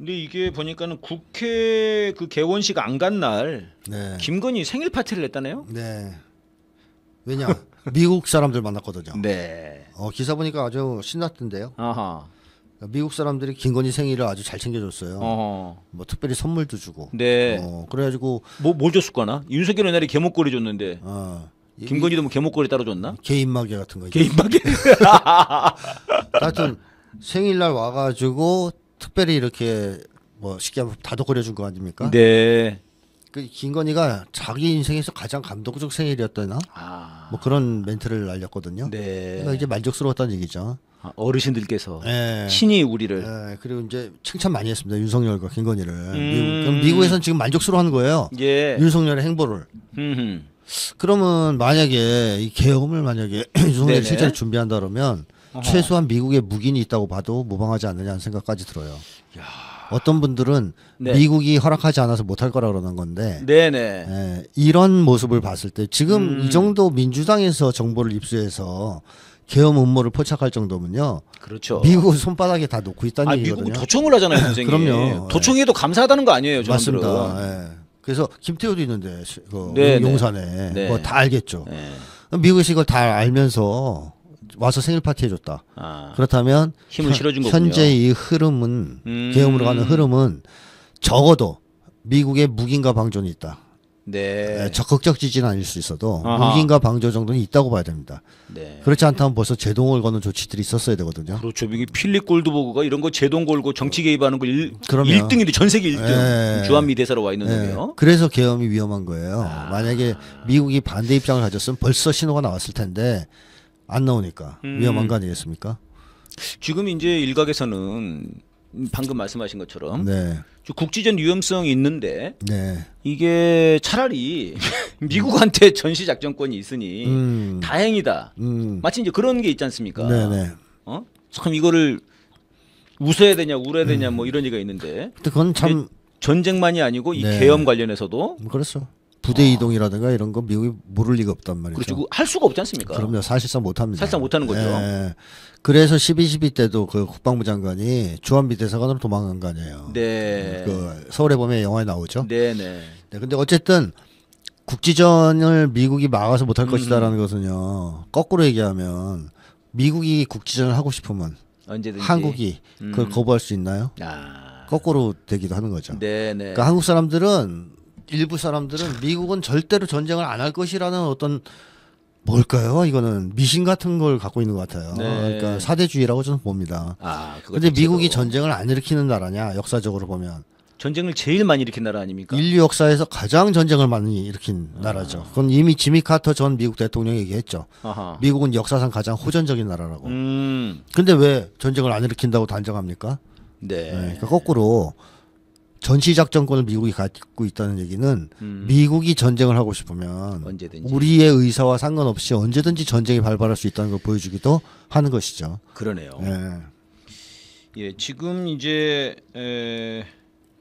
근데 이게 보니까는 국회 그 개원식 안 간날 네. 김건희 생일 파티를 했다네요. 네. 왜냐 미국 사람들 만났거든요. 네. 어, 기사 보니까 아주 신났던데요. 아하. 미국 사람들이 김건희 생일을 아주 잘 챙겨줬어요. 어허. 뭐 특별히 선물도 주고. 네. 어, 그래가지고 뭐뭘 줬을까나? 윤석열 옛날에 개목걸이 줬는데. 어. 김건희도 뭐 개목걸이 따로 줬나? 개인마개 같은 거. 개인마개. 하여튼 생일날 와가지고 특별히 이렇게 뭐 쉽게 하면 다독거려 준 거 아닙니까? 네. 그 김건희가 자기 인생에서 가장 감동적 생일이었다나 아. 뭐 그런 멘트를 날렸거든요. 네. 그러니까 이제 만족스러웠다는 얘기죠. 아, 어르신들께서 네. 예. 신이 우리를 네. 그리고 이제 칭찬 많이 했습니다. 윤석열과 김건희를 음. 미국, 에서는 지금 만족스러워하는 거예요. 예. 윤석열의 행보를. 음흠. 그러면 만약에 이 계엄을 만약에 윤석열이 실제로 준비한다 그러면 아하. 최소한 미국에 묵인이 있다고 봐도 무방하지 않느냐는 생각까지 들어요. 야. 어떤 분들은 네. 미국이 허락하지 않아서 못할 거라 그러는 건데 네네. 네. 예, 이런 모습을 봤을 때 지금 음. 이 정도 민주당에서 정보를 입수해서 계엄 음모를 포착할 정도면요. 그렇죠. 미국 손바닥에 다 놓고 있다는 아, 얘기거든요. 미국 도청을 하잖아요, 선생님. 그럼요. 도청에도 감사하다는 거 아니에요, 저들 맞습니다. 예. 그래서 김태우도 있는데 그 네, 네. 용산에 네. 뭐다 알겠죠. 네. 미국에 이걸 다 알면서 와서 생일 파티 해줬다. 아. 그렇다면 힘을 실어준 거군요. 현재 이 흐름은 음. 계엄으로 가는 흐름은 적어도 미국의 무기인가 방조는 있다. 네. 네, 예, 적극적 지지는 아닐 수 있어도 아하. 무기인가 방조 정도는 있다고 봐야 됩니다. 네. 그렇지 않다면 벌써 제동을 거는 조치들이 있었어야 되거든요. 그렇죠. 이게 필립 골드버그가 이런 거 제동 걸고 정치 개입하는 거 일, 1등인데 전 세계 1등 네. 예. 주한미 대사로 와 있는데요. 예. 그래서 계엄이 위험한 거예요. 아. 만약에 미국이 반대 입장을 가졌으면 벌써 신호가 나왔을 텐데 안 나오니까 음. 위험한 거 아니겠습니까? 지금 이제 일각에서는 방금 말씀하신 것처럼 네. 국지전 위험성이 있는데 네. 이게 차라리 미국한테 전시 작전권이 있으니 음. 다행이다. 음. 마치 이제 그런 게 있지 않습니까? 네네. 네. 어? 참 이거를 웃어야 되냐 울어야 되냐 음. 뭐 이런 얘기가 있는데. 그건 참 전쟁만이 아니고 이 네. 계엄 관련해서도 음, 그렇죠. 부대 어. 이동이라든가 이런 거 미국이 모를 리가 없단 말이죠. 그렇죠. 할 수가 없지 않습니까? 그럼요. 사실상 못 합니다. 사실상 못 하는 거죠. 예. 그래서 12.12 때도 그 국방부 장관이 주한미 대사관으로 도망간 거 아니에요. 네. 그 서울에 보면 영화에 나오죠. 네네. 네. 네. 근데 어쨌든 국지전을 미국이 막아서 못할 음. 것이다라는 것은요. 거꾸로 얘기하면 미국이 국지전을 하고 싶으면 언제든지. 한국이 그걸 음. 거부할 수 있나요? 아. 거꾸로 되기도 하는 거죠. 네네. 네. 그러니까 한국 사람들은 일부 사람들은 미국은 절대로 전쟁을 안 할 것이라는 어떤 뭘까요? 이거는 미신 같은 걸 갖고 있는 것 같아요. 네. 그러니까 사대주의라고 저는 봅니다. 아, 근데 미국이 전쟁을 안 일으키는 나라냐 역사적으로 보면 전쟁을 제일 많이 일으킨 나라 아닙니까? 인류 역사에서 가장 전쟁을 많이 일으킨 아. 나라죠. 그건 이미 지미 카터 전 미국 대통령이 얘기했죠. 아하. 미국은 역사상 가장 호전적인 나라라고. 음. 근데 왜 전쟁을 안 일으킨다고 단정합니까? 네. 네. 그러니까 거꾸로 전시 작전권을 미국이 갖고 있다는 얘기는 음. 미국이 전쟁을 하고 싶으면 언제든지. 우리의 의사와 상관없이 언제든지 전쟁이 발발할 수 있다는 걸 보여주기도 하는 것이죠. 그러네요. 예, 예 지금 이제 에,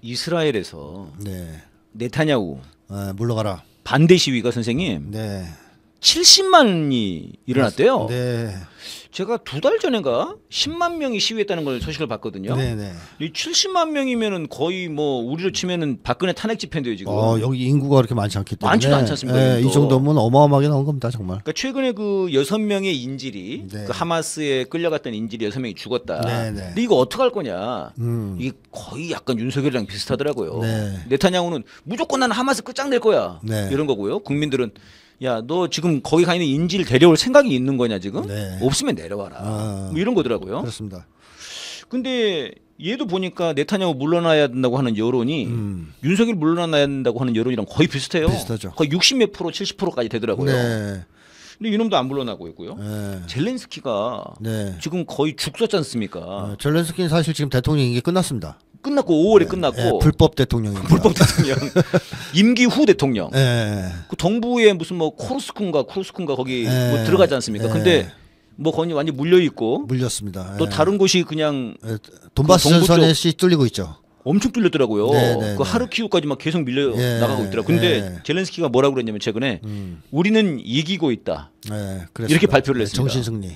이스라엘에서 네. 네타냐후 아, 물러가라 반대 시위가 선생님 네. 70만이 일어났대요. 네. 제가 두 달 전인가 10만 명이 시위했다는 걸 소식을 봤거든요. 네네. 네. 이 70만 명이면은 거의 뭐 우리로 치면은 박근혜 탄핵 집회인데요 지금. 어, 여기 인구가 그렇게 많지 않기 때문에. 많지도 않지 않습니까? 예, 이 정도면 어마어마하게 나온 겁니다 정말. 그러니까 최근에 그 여섯 명의 인질이 네. 그 하마스에 끌려갔던 인질이 여섯 명이 죽었다. 네네. 네. 근데 이거 어떻게 할 거냐? 음. 이게 거의 약간 윤석열이랑 비슷하더라고요. 네. 네타냐후는 무조건 나는 하마스 끝장낼 거야. 네. 이런 거고요. 국민들은 야 너 지금 거기 가 있는 인질 데려올 생각이 있는 거냐 지금? 네. 없으면 내려와라. 아, 뭐 이런 거더라고요. 그렇습니다. 근데 얘도 보니까 네타냐고 물러나야 된다고 하는 여론이 음. 윤석열 물러나야 된다고 하는 여론이랑 거의 비슷해요. 비슷하죠. 거의 60 몇 프로, 70%까지 되더라고요. 네. 근데 이놈도 안 물러나고 있고요. 네. 젤렌스키가 네. 지금 거의 죽었지 않습니까? 어, 젤렌스키는 사실 지금 대통령이 끝났습니다. 끝났고 5월에 네. 끝났고 예, 불법 대통령 불법 대통령 임기 후 대통령 예. 그 정부의 무슨 뭐 코르스쿤가 코르스쿤가 거기 예. 뭐 들어가지 않습니까? 근데 뭐 거기 완전 물려 있고 물렸습니다. 또 예. 다른 곳이 그냥 예. 그 돈바스 그 전선에 씨 뚫리고 있죠. 엄청 뚫렸더라고요. 네네, 네, 그 네. 하르키우까지 막 계속 밀려 예, 나가고 있더라. 근데 예. 젤렌스키가 뭐라고 그랬냐면 최근에 음. 우리는 이기고 있다. 예, 이렇게 발표를 예, 했습니다. 정신 승리.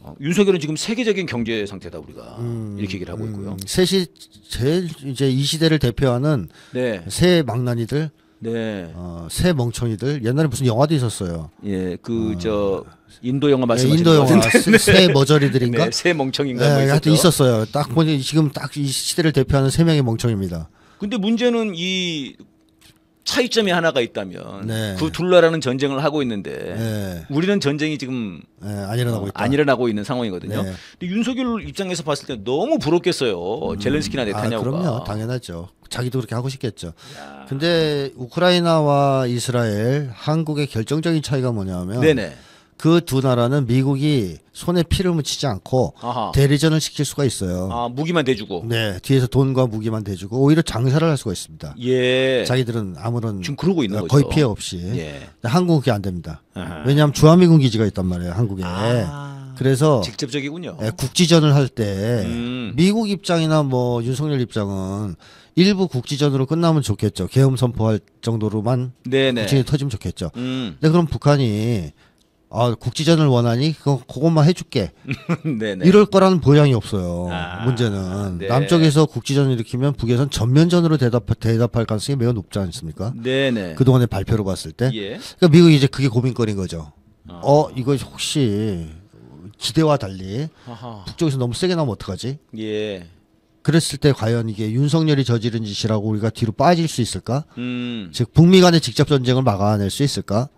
어, 윤석열은 지금 세계적인 경제 상태다 우리가 음, 이렇게 얘기를 하고 있고요. 음, 셋이 제 이제 이 시대를 대표하는 네. 새 망나니들, 네. 어, 새 멍청이들. 옛날에 무슨 영화도 있었어요. 예, 그저 어. 인도 영화 네, 말씀하시 인도 영화 새, 네. 머저리들인가? 네, 새 멍청인가? 네, 뭐 있었어요. 딱 보니 지금 딱 이 시대를 대표하는 세 명의 멍청입니다. 근데 문제는 이 차이점이 하나가 있다면 네. 그 둘러라는 전쟁을 하고 있는데 네. 우리는 전쟁이 지금 네, 안 일어나고 있다. 안 일어나고 있는 상황이거든요. 네. 근데 윤석열 입장에서 봤을 때 너무 부럽겠어요. 음. 젤렌스키나 네타냐후 아, 그럼요. 당연하죠. 자기도 그렇게 하고 싶겠죠. 야. 근데 우크라이나와 이스라엘, 한국의 결정적인 차이가 뭐냐면 네네. 그두 나라는 미국이 손에 피를 묻히지 않고 아하. 대리전을 시킬 수가 있어요. 아 무기만 대주고. 네, 뒤에서 돈과 무기만 대주고 오히려 장사를 할 수가 있습니다. 예. 자기들은 아무런 지금 그러고 있는 아, 거죠. 거의 피해 없이. 예. 한국이안 됩니다. 아하. 왜냐하면 주한미군 기지가 있단 말이에요, 한국에. 아. 그래서 직접적이군요. 네, 국지전을 할때 음. 미국 입장이나 뭐 윤석열 입장은 일부 국지전으로 끝나면 좋겠죠. 계엄 선포할 정도로만 네네. 국이 터지면 좋겠죠. 음. 근데 그럼 북한이 아 국지전을 원하니 그거 그것만 해줄게 네네. 네. 이럴 거라는 보양이 없어요 아, 문제는 네. 남쪽에서 국지전을 일으키면 북에선 전면전으로 대답, 대답할 가능성이 매우 높지 않습니까 네네. 네. 그동안의 발표로 봤을 때 예. 그러니까 미국이 이제 그게 고민거리인 거죠 아. 어 이거 혹시 기대와 달리 아하. 북쪽에서 너무 세게 나오면 어떡하지 예. 그랬을 때 과연 이게 윤석열이 저지른 짓이라고 우리가 뒤로 빠질 수 있을까? 음. 즉 북미 간의 직접 전쟁을 막아낼 수 있을까?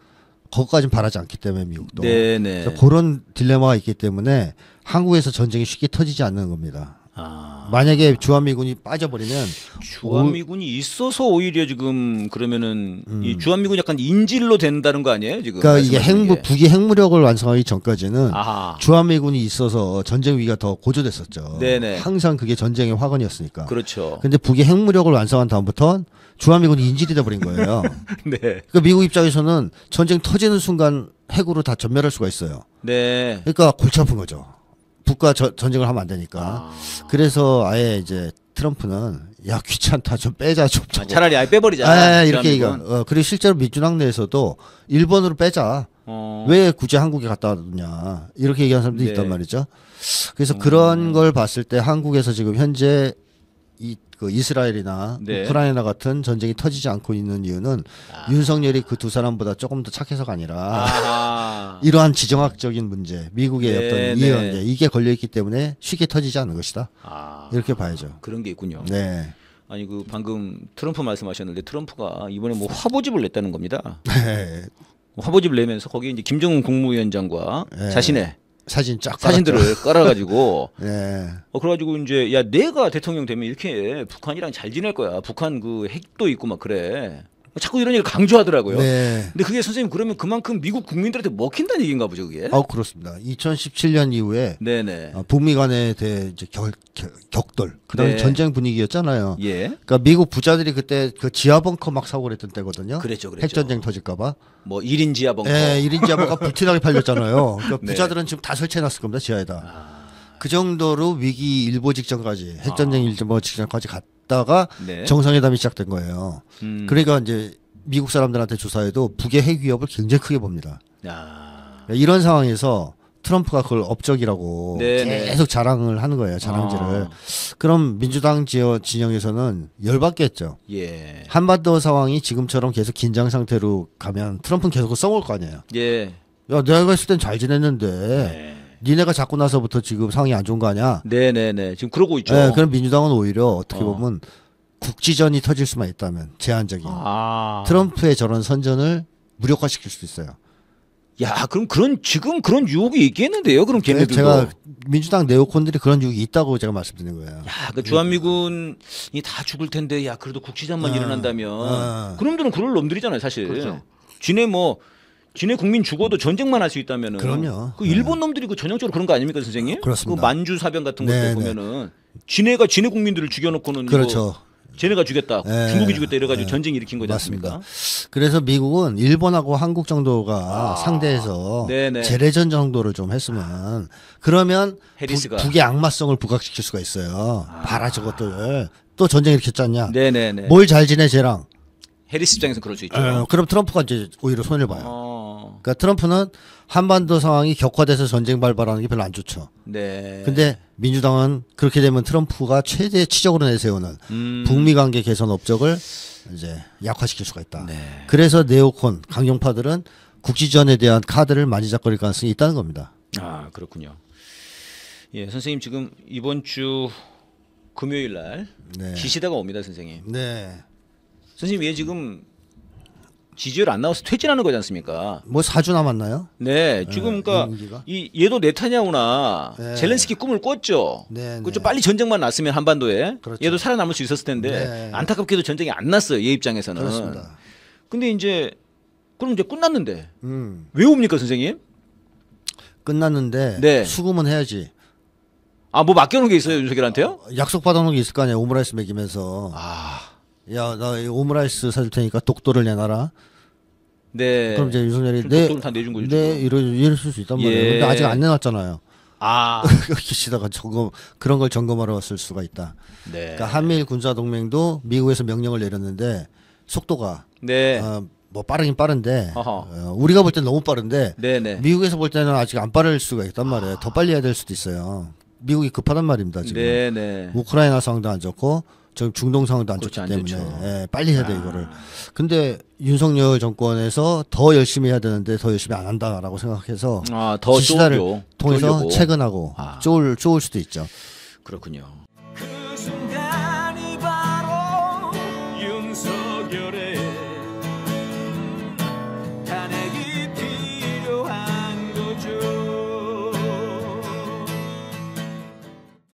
거기까지는 바라지 않기 때문에 미국도 네네. 네. 그런 딜레마가 있기 때문에 한국에서 전쟁이 쉽게 터지지 않는 겁니다. 아. 만약에 주한미군이 빠져버리면 주한미군이 오... 있어서 오히려 지금 그러면은 음. 이 주한미군 이 약간 인질로 된다는 거 아니에요 지금? 그러니까 이게 핵무 북이 핵무력을 완성하기 전까지는 아하. 주한미군이 있어서 전쟁 위기가 더 고조됐었죠. 네네. 항상 그게 전쟁의 화건이었으니까. 그렇죠. 근데 북이 핵무력을 완성한 다음부터 주한미군이 인질이 돼버린 거예요. 네. 그러니까 미국 입장에서는 전쟁 터지는 순간 핵으로 다 전멸할 수가 있어요. 네. 그러니까 골치 아픈 거죠. 북과 저, 전쟁을 하면 안 되니까. 아. 그래서 아예 이제 트럼프는 야 귀찮다 좀 빼자 좀 아, 차라리 아예 빼버리자. 아, 예, 예, 이렇게 얘기. 어, 그리고 실제로 민주당 내에서도 일본으로 빼자. 어. 왜 굳이 한국에 갔다 왔느냐 이렇게 얘기하는 사람도 네. 있단 말이죠. 그래서 음. 그런 걸 봤을 때 한국에서 지금 현재 이, 그 이스라엘이나 네. 우크라이나 같은 전쟁이 터지지 않고 있는 이유는 아. 윤석열이 그 두 사람보다 조금 더 착해서가 아니라 이러한 지정학적인 문제, 미국의 네, 어떤 이해관 네. 이게 걸려 있기 때문에 쉽게 터지지 않는 것이다. 아. 이렇게 봐야죠. 그런 게 있군요. 네. 아니 그 방금 트럼프 말씀하셨는데 트럼프가 이번에 뭐 화보집을 냈다는 겁니다. 네. 화보집을 내면서 거기 이제 김정은 국무위원장과 네. 자신의 사진 쫙 사진들을 깔아가지고 네. 어 그래가지고 이제 야 내가 대통령 되면 이렇게 북한이랑 잘 지낼 거야 북한 그 핵도 있고 막 그래 뭐 자꾸 이런 일을 강조하더라고요. 네. 근데 그게 선생님 그러면 그만큼 미국 국민들한테 먹힌다는 얘기인가 보죠, 그게? 아, 그렇습니다. 2017년 이후에 네네. 어, 북미 간에 대해 이제 격, 격돌 그다음 네. 전쟁 분위기였잖아요. 예. 그러니까 미국 부자들이 그때 그 지하 벙커 막 사고 그랬던 때거든요. 그랬죠, 그랬죠. 핵 전쟁 터질까 봐. 뭐 1인 지하 벙커. 네, 1인 지하 벙커 불티나게 팔렸잖아요. 그러니까 네. 부자들은 지금 다 설치해 놨을 겁니다, 지하에다. 아... 그 정도로 위기 일보 직전까지 핵전쟁 아. 일보 직전까지 갔 갔다가 네. 정상회담이 시작된 거예요. 음. 그러니까 이제 미국 사람들한테 조사해도 북의 핵 위협을 굉장히 크게 봅니다. 야. 그러니까 이런 상황에서 트럼프가 그걸 업적이라고 네네. 네. 계속 자랑을 하는 거예요 자랑질을 아. 그럼 민주당 지어 진영에서는 열받겠죠 예. 한반도 상황이 지금처럼 계속 긴장 상태로 가면 트럼프는 계속 써올 거 아니에요 예. 야 내가 있을 땐잘 지냈는데 예. 니네가 잡고 나서부터 지금 상황이 안 좋은 거 아니야? 네네네. 지금 그러고 있죠. 네, 그럼 민주당은 오히려 어떻게 어. 보면 국지전이 터질 수만 있다면 제한적인 아. 트럼프의 저런 선전을 무력화시킬 수 있어요. 야, 그럼 그런 지금 그런 유혹이 있겠는데요. 그럼 네, 걔네들 제가 민주당 네오콘들이 그런 유혹이 있다고 제가 말씀드린 거예요. 야, 그러니까 주한미군이 다 죽을 텐데, 야, 그래도 국지전만 아. 일어난다면, 아. 그놈들은 그럴 놈들이잖아요, 사실. 그렇죠. 지네 뭐 지네 국민 죽어도 전쟁만 할 수 있다면은 그럼요. 그 일본 놈들이 그 전형적으로 그런 거 아닙니까 선생님? 그렇습니다. 그 만주 사병 같은 것들 네, 네. 보면은 지네가 지네 국민들을 죽여놓고는 그렇죠. 쟤네가 죽였다. 네. 중국이 죽였다 이래가지고 네. 전쟁 일으킨 거지 맞습니까? 않습니까? 그래서 미국은 일본하고 한국 정도가 아. 상대해서 네네. 네. 재래전 정도를 좀 했으면 그러면 해 북, 의 악마성을 부각시킬 수가 있어요. 아. 봐라 저것들 또 전쟁 일으켰잖냐. 네네네. 뭘 잘 지내 쟤랑. 해리스 입장에서 그럴 수 있죠. 에, 예, 그럼 트럼프가 이제 오히려 손해 봐요. 아. 그러니까 트럼프는 한반도 상황이 격화돼서 전쟁 발발하는 게 별로 안 좋죠. 네. 근데 민주당은 그렇게 되면 트럼프가 최대 치적으로 내세우는 음. 북미 관계 개선 업적을 이제 약화시킬 수가 있다. 네. 그래서 네오콘 강경파들은 국지전에 대한 카드를 많이 잡거릴 가능성이 있다는 겁니다. 아 그렇군요. 예, 선생님 지금 이번 주 금요일 날 네. 기시다가 옵니다, 선생님. 네. 선생님 얘 지금 지지율 안 나와서 퇴진하는 거지 않습니까? 뭐사주 남았나요? 네, 지금 네, 그러니까 임이 얘도 네타냐후나 네. 젤렌스키 꿈을 꿨죠. 네, 그좀 네. 빨리 전쟁만 났으면 한반도에 그렇죠. 얘도 살아남을 수 있었을 텐데 네. 안타깝게도 전쟁이 안 났어요. 얘 입장에서는. 그렇습니다. 근데 이제 그럼 이제 끝났는데 음. 왜 옵니까 선생님? 끝났는데 네. 수금은 해야지. 아뭐 맡겨놓은 게 있어요 윤석열한테요? 어, 약속 받아놓은 게 있을 거아니에요 오므라이스 먹이면서. 아. 야, 나 오므라이스 사줄 테니까 독도를 내놔라. 네. 그럼 이제 윤석열이 내, 독도를 다 내준 거죠. 네, 이러, 이럴 수 있단 예. 말이에요. 예. 근데 아직 안 내놨잖아요. 아. 기시다가 점검, 그런 걸 점검하러 왔을 수가 있다. 네. 그러니까 한미일 군사동맹도 미국에서 명령을 내렸는데 속도가. 네. 어, 뭐 빠르긴 빠른데 어, 우리가 볼 땐 너무 빠른데 네네. 네. 미국에서 볼 때는 아직 안 빠를 수가 있단 말이에요. 아. 더 빨리 해야 될 수도 있어요. 미국이 급하단 말입니다. 지금 네네. 네. 우크라이나 상황도 안 좋고 지금 중동 상황도 안 좋기 그렇죠, 안 때문에 예, 빨리 해야 돼 아. 이거를. 근데 윤석열 정권에서 더 열심히 해야 되는데 더 열심히 안 한다라고 생각해서 아, 더 지시다를 쪼려. 통해서 쪼려고. 퇴근하고 아. 쪼을 쪼을 수도 있죠. 그렇군요.